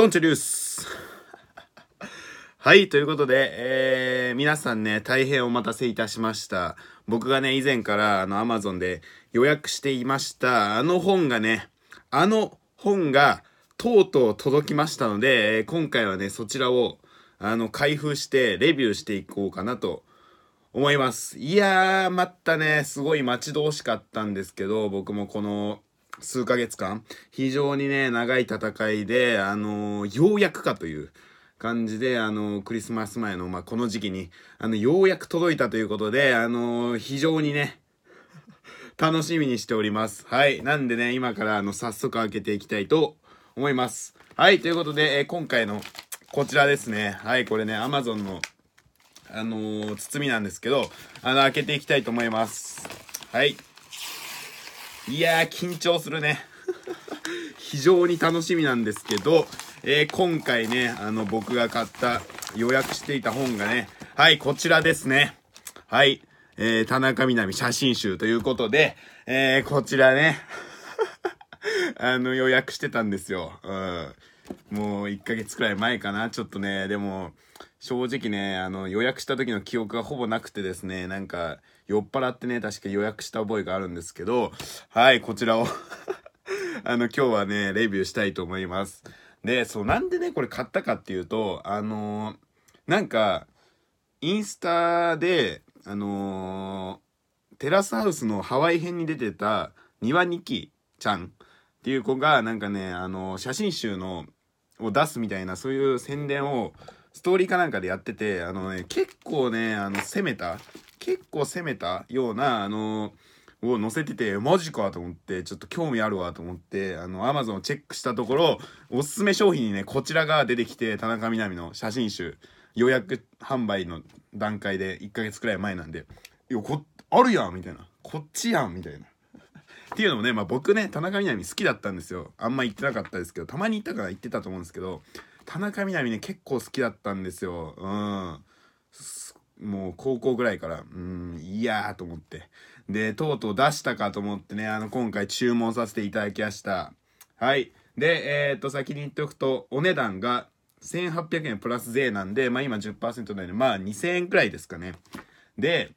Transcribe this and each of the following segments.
ドンチュリュースはい、ということで、えー、皆さんね、大変お待たせいたしました。僕がね、以前から、あの、アマゾンで予約していました、あの本がね、あの本が、とうとう届きましたので、えー、今回はね、そちらを、あの、開封して、レビューしていこうかなと思います。いやー、またね、すごい待ち遠しかったんですけど、僕もこの、数ヶ月間、非常にね、長い戦いで、あのー、ようやくかという、感じで、あの、クリスマス前の、まあ、この時期に、あの、ようやく届いたということで、あの、非常にね、楽しみにしております。はい。なんでね、今から、あの、早速開けていきたいと思います。はい。ということで、えー、今回の、こちらですね。はい。これね、Amazon の、あのー、包みなんですけど、あの、開けていきたいと思います。はい。いやー、緊張するね。非常に楽しみなんですけど、えー、今回ね、あの、僕が買った、予約していた本がね、はい、こちらですね。はい、えー、田中みな実写真集ということで、えー、こちらね、あの、予約してたんですよ。うん。もう、1ヶ月くらい前かな。ちょっとね、でも、正直ね、あの、予約した時の記憶がほぼなくてですね、なんか、酔っ払ってね、確か予約した覚えがあるんですけど、はい、こちらを あの、今日はね、レビューしたいと思います。で、そう、なんでね、これ買ったかっていうと、あのー、なんか、インスタで、あのー、テラスハウスのハワイ編に出てた、庭ニキちゃんっていう子が、なんかね、あのー、写真集の、を出すみたいな、そういう宣伝を、ストーリーかなんかでやってて、あのね、結構ね、あの、攻めた結構攻めたような、あのを載せてて、マジかと思って、ちょっと興味あるわと思って、あの、アマゾンをチェックしたところ、おすすめ商品にね、こちらが出てきて、田中みな実の写真集、予約販売の段階で1ヶ月くらい前なんで、いや、こ、あるやんみたいな。こっちやんみたいな。っていうのもね、まあ、僕ね、田中みな実好きだったんですよ。あんま行ってなかったですけど、たまに行ったから行ってたと思うんですけど、田中みな実ね、結構好きだったんですよ。うん。もう高校ぐらいから、うん、いやーと思って。で、とうとう出したかと思ってね、あの、今回注文させていただきました。はい。で、えー、っと、先に言っておくと、お値段が1800円プラス税なんで、まあ今10%なんで、まあ2000円くらいですかね。で、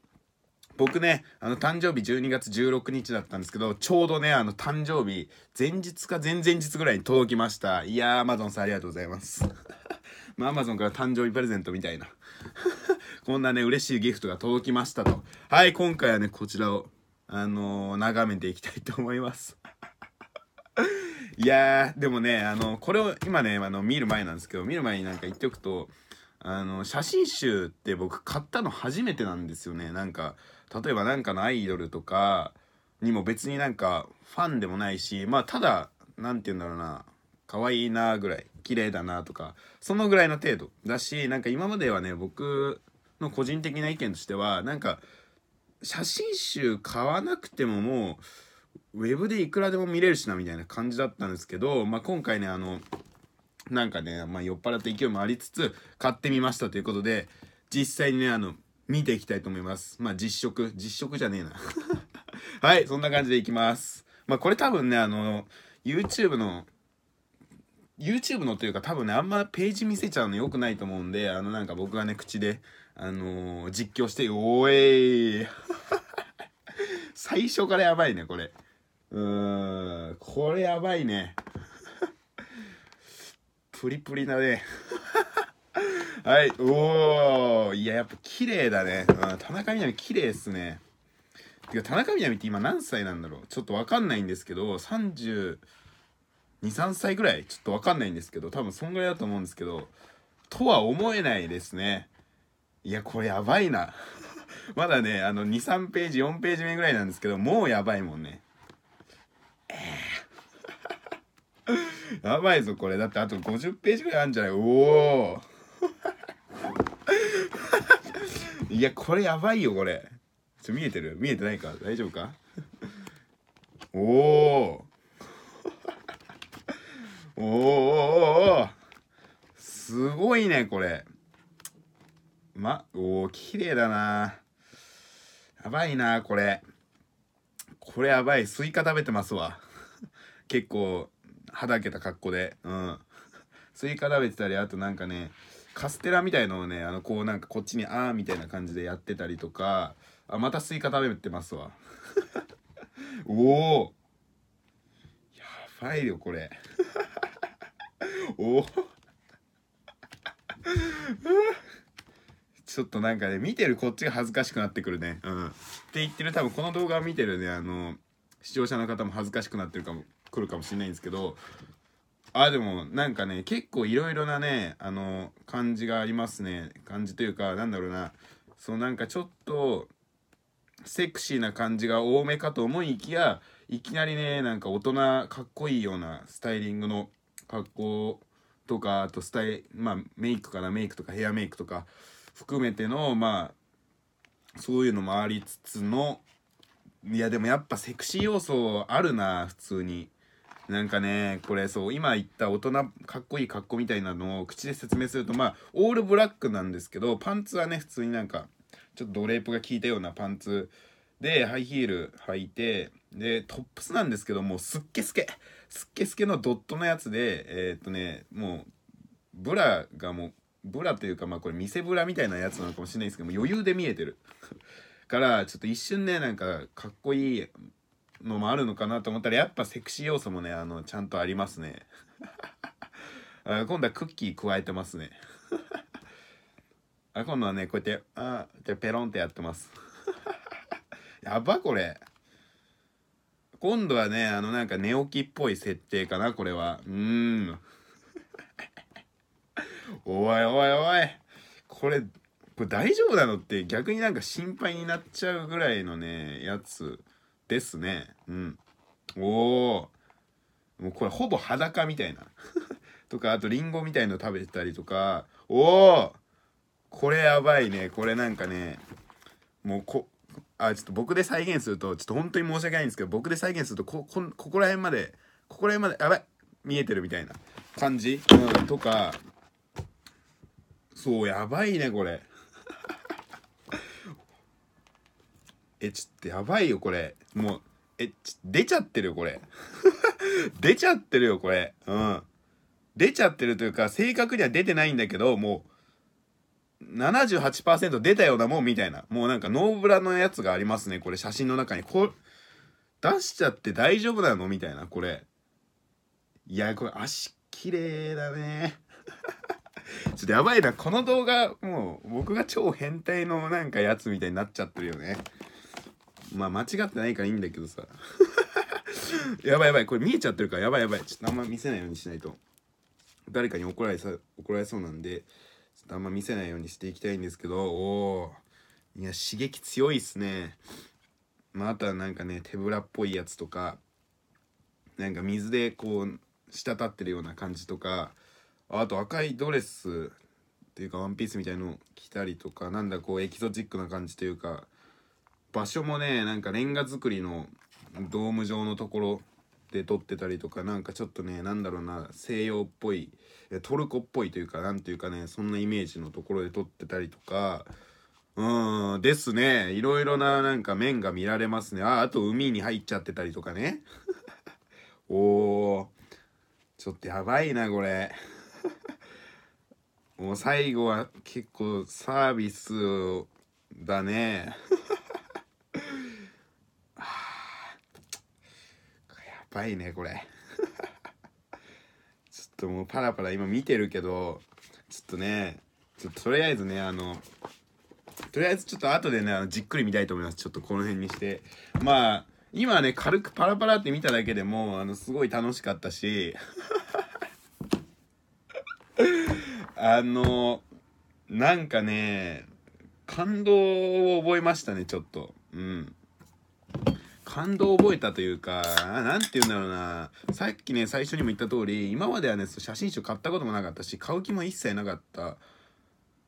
僕ね、あの、誕生日12月16日だったんですけど、ちょうどね、あの、誕生日、前日か前々日ぐらいに届きました。いやー、マゾンさんありがとうございます。まあ、アマゾンから誕生日プレゼントみたいな。こんなね、嬉しいギフトが届きましたと。はい、今回はね、こちらを、あのー、眺めていきたいと思います。いやー、でもね、あの、これを今ね、あの、見る前なんですけど、見る前になんか言っておくと、あの、写真集って僕買ったの初めてなんですよね。なんか、例えばなんかのアイドルとかにも別になんかファンでもないし、まあただ、なんて言うんだろうな、可愛いなぐらい綺麗だなとかそのぐらいの程度だしなんか今まではね僕の個人的な意見としてはなんか写真集買わなくてももうウェブでいくらでも見れるしなみたいな感じだったんですけど、まあ、今回ねあのなんかね、まあ、酔っ払った勢いもありつつ買ってみましたということで実際にねあの見ていきたいと思いますまあ実食実食じゃねえな はいそんな感じでいきますまあこれ多分ねあの YouTube の YouTube のというか多分ねあんまページ見せちゃうの良くないと思うんであのなんか僕がね口であのー、実況して「おえい! 」最初からやばいねこれうーんこれやばいね プリプリだね はいおおいややっぱ綺麗だね、うん、田中みな実綺麗っすねてか田中みな実って今何歳なんだろうちょっとわかんないんですけど30 23歳ぐらいちょっと分かんないんですけど多分そんぐらいだと思うんですけどとは思えないですねいやこれやばいな まだねあの23ページ4ページ目ぐらいなんですけどもうやばいもんねえー、やばいぞこれだってあと50ページぐらいあるんじゃないおお いやこれやばいよこれちょ見えてる見えてないか大丈夫かおおおおすごいねこれまおお綺麗だなやばいなこれこれやばいスイカ食べてますわ 結構はだけた格好でうんスイカ食べてたりあとなんかねカステラみたいのをねあのこうなんかこっちにあーみたいな感じでやってたりとかあまたスイカ食べてますわ おおやばいよこれお ちょっとなんかね、見てるこっちが恥ずかしくなってくるね。うん。って言ってる、多分この動画を見てるね、あの、視聴者の方も恥ずかしくなってるかも、来るかもしれないんですけど、あ、でもなんかね、結構いろいろなね、あの、感じがありますね。感じというか、なんだろうな、そうなんかちょっと、セクシーな感じが多めかと思いきや、いきなりね、なんか大人かっこいいようなスタイリングの格好とかあとスタイまあメイクかなメイクとかヘアメイクとか含めてのまあそういうのもありつつのいやでもやっぱセクシー要素あるな普通になんかねこれそう今言った大人かっこいい格好みたいなのを口で説明するとまあオールブラックなんですけどパンツはね普通になんかちょっとドレープが効いたようなパンツでハイヒール履いてでトップスなんですけどもうすっけすけスケスケのドットのやつでえー、っとねもうブラがもうブラというかまあこれ見せブラみたいなやつなのかもしれないですけども余裕で見えてる からちょっと一瞬ねなんかかっこいいのもあるのかなと思ったらやっぱセクシー要素もねあのちゃんとありますね 今度はクッキー加えてますね あ今度はねこうやってあペロンってやってますやばこれ今度はね、あのなんか寝起きっぽい設定かな、これは。うーん。おいおいおい。これ、これ大丈夫なのって逆になんか心配になっちゃうぐらいのね、やつですね。うん。おおもうこれほぼ裸みたいな。とか、あとリンゴみたいの食べてたりとか。おおこれやばいね。これなんかね、もうこ、あちょっと僕で再現するとちょっと本当に申し訳ないんですけど僕で再現するとここここら辺までここら辺までやばい見えてるみたいな感じ、うん、とかそうやばいねこれ えちょっとやばいよこれもうえち出ちゃってるよこれ 出ちゃってるよこれうん出ちゃってるというか正確には出てないんだけどもう78%出たようなもんみたいな。もうなんかノーブラのやつがありますね。これ写真の中に。こ出しちゃって大丈夫なのみたいな、これ。いや、これ足綺麗だね。ちょっとやばいな。この動画、もう僕が超変態のなんかやつみたいになっちゃってるよね。まあ間違ってないからいいんだけどさ。やばいやばい。これ見えちゃってるからやばいやばい。ちょっとあんま見せないようにしないと。誰かに怒られさ、怒られそうなんで。とあんま見せないようにしていきたいんですけど、おおいや、刺激強いっすね。まあ、あとはなんかね、手ぶらっぽいやつとか、なんか水でこう、滴ってるような感じとか、あと赤いドレスっていうかワンピースみたいの着たりとか、なんだこうエキゾチックな感じというか、場所もね、なんかレンガ造りのドーム状のところで撮ってたりとかなんかちょっとねなんだろうな西洋っぽいトルコっぽいというかなんというかねそんなイメージのところで撮ってたりとかうんですねいろいろななんか面が見られますねああと海に入っちゃってたりとかね おーちょっとやばいなこれ もう最後は結構サービスだね ばいねこれ ちょっともうパラパラ今見てるけどちょっとねちょっととりあえずねあのとりあえずちょっと後でねあのじっくり見たいと思いますちょっとこの辺にしてまあ今ね軽くパラパラって見ただけでもあのすごい楽しかったし あのなんかね感動を覚えましたねちょっとうん。感動を覚えたというか、なんて言うんだろうな。さっきね、最初にも言った通り、今まではね、写真集買ったこともなかったし、買う気も一切なかった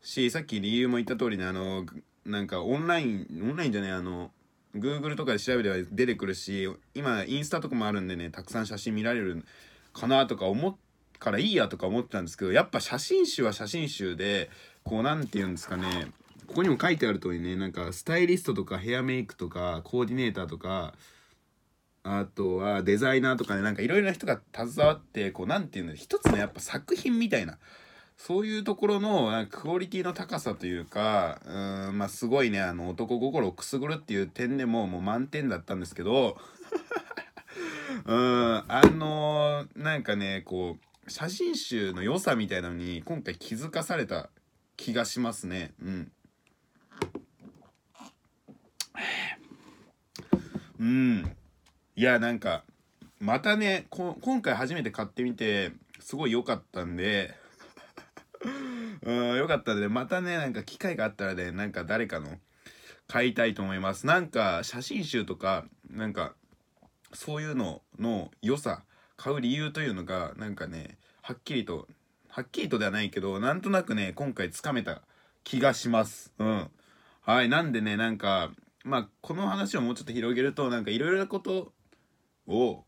し、さっき理由も言った通りね、あの、なんかオンライン、オンラインじゃねあの、Google とかで調べれば出てくるし、今、インスタとかもあるんでね、たくさん写真見られるかなとか思っからいいやとか思ってたんですけど、やっぱ写真集は写真集で、こう、なんて言うんですかね、ここにも書いてある通りねなんかスタイリストとかヘアメイクとかコーディネーターとかあとはデザイナーとかねなんかいろいろな人が携わってこう何て言うの一つのやっぱ作品みたいなそういうところのクオリティの高さというかうんまあすごいねあの男心をくすぐるっていう点でももう満点だったんですけどうんあのー、なんかねこう写真集の良さみたいなのに今回気づかされた気がしますねうん。うんいやなんかまたね今回初めて買ってみてすごい良かったんでうん良かったんで、またねなんか機会があったらねなんか誰かの買いたいと思いますなんか写真集とかなんかそういうのの良さ買う理由というのがなんかねはっきりとはっきりとではないけどなんとなくね今回つかめた気がしますうんはいなんでねなんかまあこの話をもうちょっと広げるとなんかいろいろなことを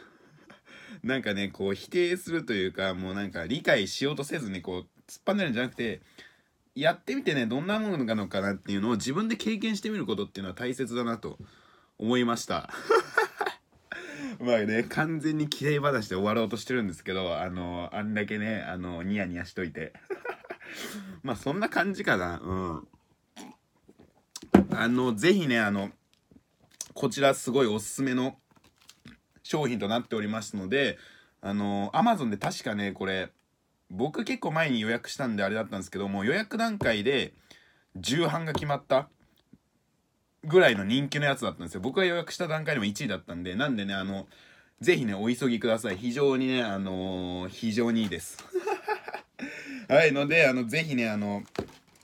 なんかねこう否定するというかもうなんか理解しようとせずねこう突っ張んるんじゃなくてやってみてねどんなものなのかなっていうのを自分で経験してみることっていうのは大切だなと思いました まあね完全にきれい話で終わろうとしてるんですけどあのあんだけねあのニヤニヤしといて まあそんな感じかなうんあの、ぜひね、あの、こちらすごいおすすめの商品となっておりますので、あの、Amazon で確かね、これ、僕結構前に予約したんであれだったんですけども、予約段階で重版が決まったぐらいの人気のやつだったんですよ。僕が予約した段階でも1位だったんで、なんでね、あの、ぜひね、お急ぎください。非常にね、あのー、非常にいいです。はい、ので、あの、ぜひね、あの、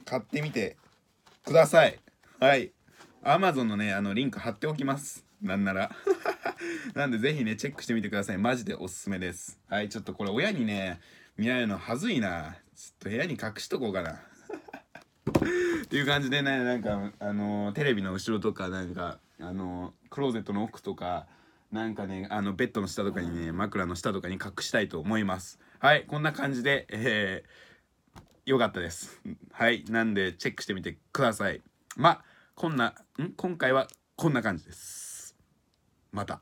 買ってみてください。はい。Amazon のね、あの、リンク貼っておきます。なんなら。なんで、ぜひね、チェックしてみてください。マジでおすすめです。はい、ちょっとこれ、親にね、見られるのはずいな。ちょっと部屋に隠しとこうかな。っていう感じでね、なんか、あのー、テレビの後ろとか、なんか、あのー、クローゼットの奥とか、なんかね、あの、ベッドの下とかにね、枕の下とかに隠したいと思います。はい、こんな感じで、えー、よかったです。はい、なんで、チェックしてみてください。ま、こんな、ん今回はこんな感じです。また。